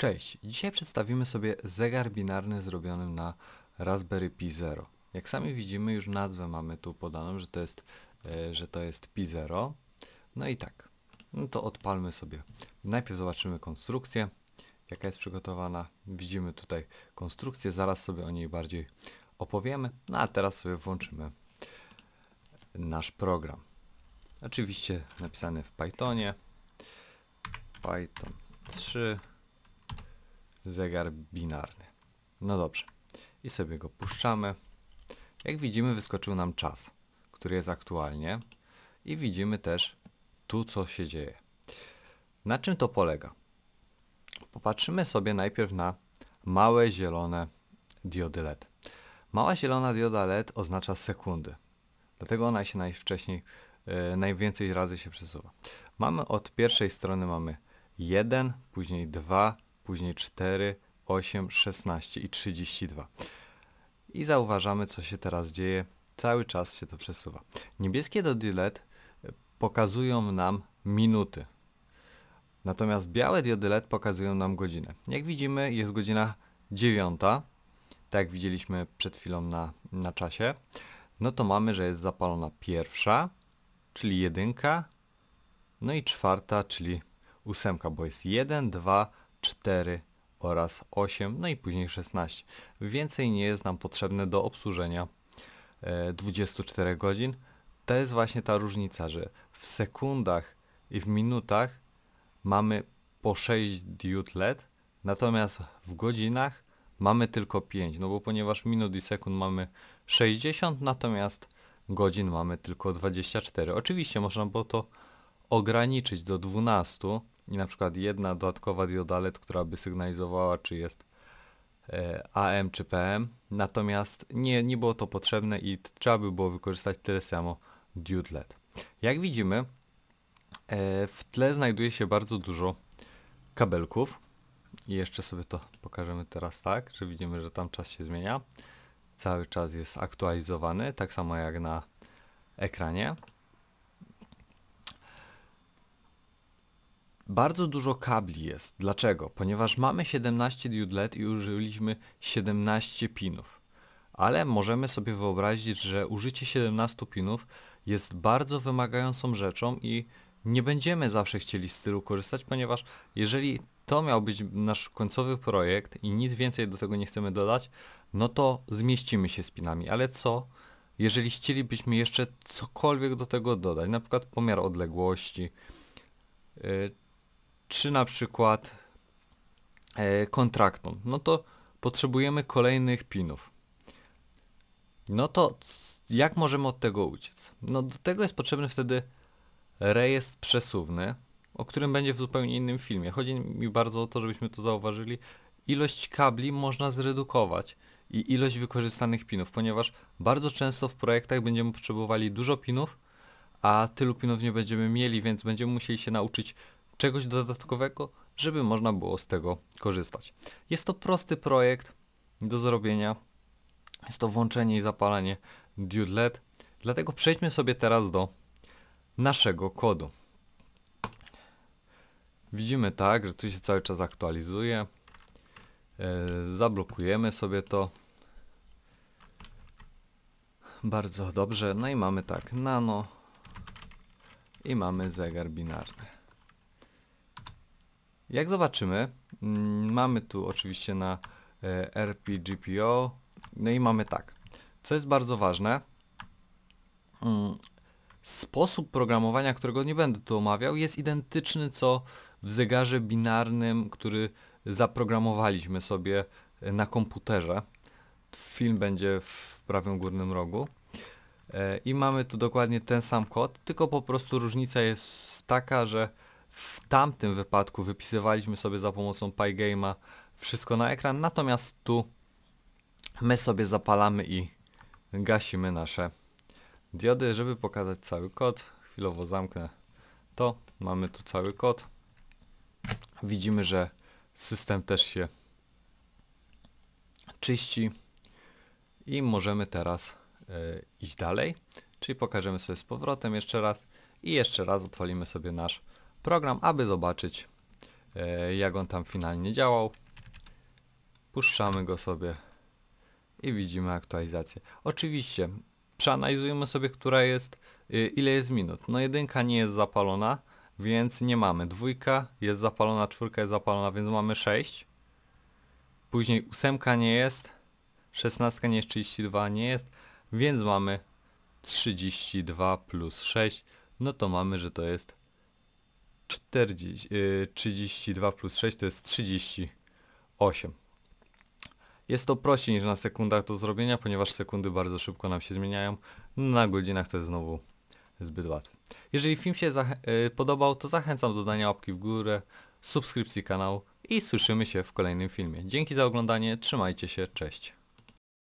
Cześć, dzisiaj przedstawimy sobie zegar binarny zrobiony na Raspberry Pi 0. Jak sami widzimy już nazwę mamy tu podaną, że to jest, e, że to jest Pi 0. No i tak, no to odpalmy sobie. Najpierw zobaczymy konstrukcję, jaka jest przygotowana. Widzimy tutaj konstrukcję, zaraz sobie o niej bardziej opowiemy. No a teraz sobie włączymy nasz program. Oczywiście napisany w Pythonie. Python 3 zegar binarny. No dobrze. I sobie go puszczamy. Jak widzimy wyskoczył nam czas, który jest aktualnie i widzimy też tu co się dzieje. Na czym to polega? Popatrzymy sobie najpierw na małe zielone diody LED. Mała zielona dioda LED oznacza sekundy. Dlatego ona się najwcześniej, yy, najwięcej razy się przesuwa. Mamy od pierwszej strony mamy 1, później 2, później 4, 8, 16 i 32. I zauważamy, co się teraz dzieje. Cały czas się to przesuwa. Niebieskie diody LED pokazują nam minuty. Natomiast białe diody LED pokazują nam godzinę. Jak widzimy, jest godzina 9, tak jak widzieliśmy przed chwilą na, na czasie. No to mamy, że jest zapalona pierwsza, czyli jedynka, no i czwarta, czyli ósemka, bo jest 1, 2, 4 oraz 8, no i później 16. Więcej nie jest nam potrzebne do obsłużenia 24 e, godzin. To jest właśnie ta różnica, że w sekundach i w minutach mamy po 6 diod LED, natomiast w godzinach mamy tylko 5, no bo ponieważ minut i sekund mamy 60, natomiast godzin mamy tylko 24. Oczywiście można było to ograniczyć do 12, i na przykład jedna dodatkowa dioda LED, która by sygnalizowała, czy jest e, AM czy PM, natomiast nie, nie było to potrzebne i trzeba by było wykorzystać tyle samo diod LED. Jak widzimy, e, w tle znajduje się bardzo dużo kabelków i jeszcze sobie to pokażemy teraz tak, że widzimy, że tam czas się zmienia. Cały czas jest aktualizowany, tak samo jak na ekranie. Bardzo dużo kabli jest. Dlaczego? Ponieważ mamy 17 LED i użyliśmy 17 pinów. Ale możemy sobie wyobrazić, że użycie 17 pinów jest bardzo wymagającą rzeczą i nie będziemy zawsze chcieli z stylu korzystać, ponieważ jeżeli to miał być nasz końcowy projekt i nic więcej do tego nie chcemy dodać, no to zmieścimy się z pinami. Ale co, jeżeli chcielibyśmy jeszcze cokolwiek do tego dodać, na przykład pomiar odległości, y, czy na przykład e, kontraktom, no to potrzebujemy kolejnych pinów. No to jak możemy od tego uciec? No do tego jest potrzebny wtedy rejestr przesuwny, o którym będzie w zupełnie innym filmie. Chodzi mi bardzo o to, żebyśmy to zauważyli. Ilość kabli można zredukować i ilość wykorzystanych pinów, ponieważ bardzo często w projektach będziemy potrzebowali dużo pinów, a tylu pinów nie będziemy mieli, więc będziemy musieli się nauczyć czegoś dodatkowego, żeby można było z tego korzystać. Jest to prosty projekt do zrobienia. Jest to włączenie i zapalanie Dude LED. Dlatego przejdźmy sobie teraz do naszego kodu. Widzimy tak, że tu się cały czas aktualizuje. E, zablokujemy sobie to. Bardzo dobrze. No i mamy tak, nano i mamy zegar binarny. Jak zobaczymy, mm, mamy tu oczywiście na e, RPGPO, no i mamy tak, co jest bardzo ważne, mm, sposób programowania, którego nie będę tu omawiał, jest identyczny co w zegarze binarnym, który zaprogramowaliśmy sobie e, na komputerze. Film będzie w prawym górnym rogu. E, I mamy tu dokładnie ten sam kod, tylko po prostu różnica jest taka, że w tamtym wypadku wypisywaliśmy sobie za pomocą Pygame'a wszystko na ekran, natomiast tu my sobie zapalamy i gasimy nasze diody, żeby pokazać cały kod. Chwilowo zamknę to. Mamy tu cały kod. Widzimy, że system też się czyści i możemy teraz e, iść dalej. Czyli pokażemy sobie z powrotem jeszcze raz i jeszcze raz odpalimy sobie nasz program, aby zobaczyć e, jak on tam finalnie działał. Puszczamy go sobie i widzimy aktualizację. Oczywiście przeanalizujemy sobie, która jest, e, ile jest minut. No jedynka nie jest zapalona, więc nie mamy. Dwójka jest zapalona, czwórka jest zapalona, więc mamy 6. Później ósemka nie jest, szesnastka nie jest, 32 nie jest, więc mamy 32 plus 6, no to mamy, że to jest 40, 32 y, plus 6 to jest 38. Jest to prościej niż na sekundach do zrobienia, ponieważ sekundy bardzo szybko nam się zmieniają. Na godzinach to jest znowu zbyt łatwe. Jeżeli film się y, podobał, to zachęcam do dania łapki w górę, subskrypcji kanału i słyszymy się w kolejnym filmie. Dzięki za oglądanie, trzymajcie się, cześć.